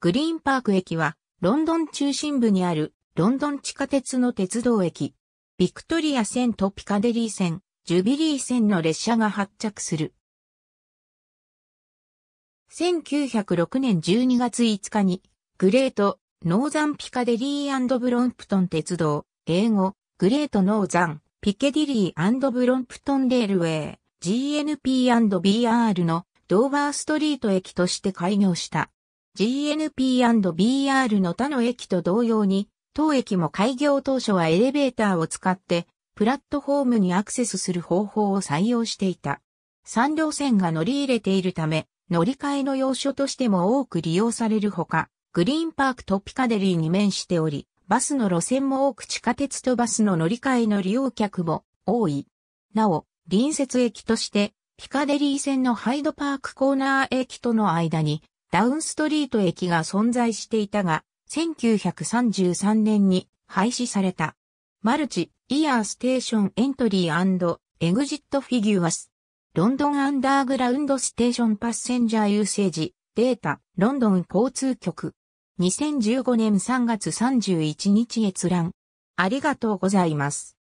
グリーンパーク駅は、ロンドン中心部にある、ロンドン地下鉄の鉄道駅。ビクトリア線とピカデリー線、ジュビリー線の列車が発着する。1906年12月5日に、グレート、ノーザンピカデリーブロンプトン鉄道、英語、グレートノーザン、ピケディリーブロンプトンレールウェイ、GNP&BR のドーバーストリート駅として開業した。GNP&BR の他の駅と同様に、当駅も開業当初はエレベーターを使って、プラットフォームにアクセスする方法を採用していた。3両線が乗り入れているため、乗り換えの要所としても多く利用されるほか、グリーンパークとピカデリーに面しており、バスの路線も多く地下鉄とバスの乗り換えの利用客も多い。なお、隣接駅として、ピカデリー線のハイドパークコーナー駅との間にダウンストリート駅が存在していたが、1933年に廃止された。マルチ、イヤーステーションエントリーエグジットフィギュアス。ロンドンアンダーグラウンドステーションパッセンジャーユーセージ、データ、ロンドン交通局。2015年3月31日閲覧。ありがとうございます。